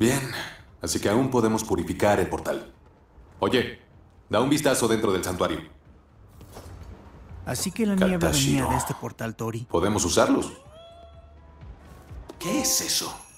Bien, así que aún podemos purificar el portal. Oye, da un vistazo dentro del santuario. Así que la niebla venía de este portal, Tori. Podemos usarlos. ¿Qué es eso?